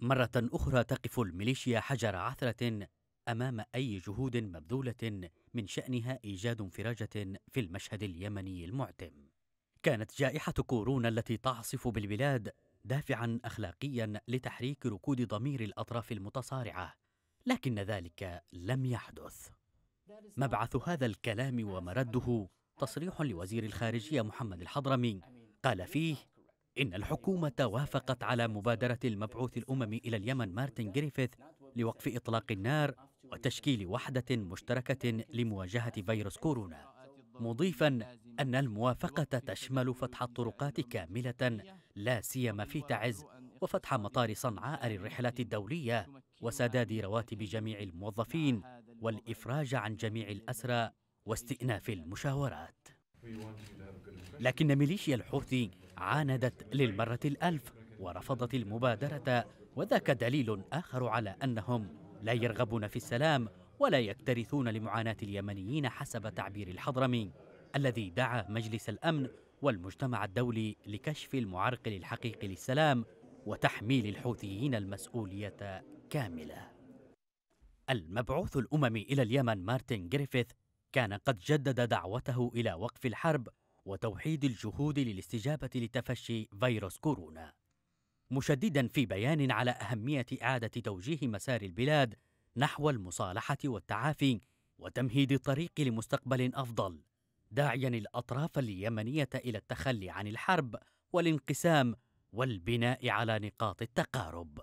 مرة أخرى تقف الميليشيا حجر عثرة أمام أي جهود مبذولة من شأنها إيجاد انفراجة في المشهد اليمني المعتم. كانت جائحة كورونا التي تعصف بالبلاد دافعا أخلاقيا لتحريك ركود ضمير الأطراف المتصارعة، لكن ذلك لم يحدث. مبعث هذا الكلام ومرده تصريح لوزير الخارجية محمد الحضرمي قال فيه إن الحكومة وافقت على مبادرة المبعوث الأممي إلى اليمن مارتن جريفيث لوقف إطلاق النار وتشكيل وحدة مشتركة لمواجهة فيروس كورونا مضيفا أن الموافقة تشمل فتح الطرقات كاملة لا سيما في تعز وفتح مطار صنعاء للرحلات الدولية وسداد رواتب جميع الموظفين والإفراج عن جميع الأسرى واستئناف المشاورات لكن ميليشيا الحوثي عاندت للمرة الألف ورفضت المبادرة وذاك دليل آخر على أنهم لا يرغبون في السلام ولا يكترثون لمعاناة اليمنيين حسب تعبير الحضرمي الذي دعا مجلس الأمن والمجتمع الدولي لكشف المعرقل الحقيقي للسلام وتحميل الحوثيين المسؤولية كاملة المبعوث الأممي إلى اليمن مارتن جريفيث كان قد جدد دعوته إلى وقف الحرب وتوحيد الجهود للاستجابة لتفشي فيروس كورونا مشددا في بيان على أهمية إعادة توجيه مسار البلاد نحو المصالحة والتعافي وتمهيد الطريق لمستقبل أفضل داعيا الأطراف اليمنية إلى التخلي عن الحرب والانقسام والبناء على نقاط التقارب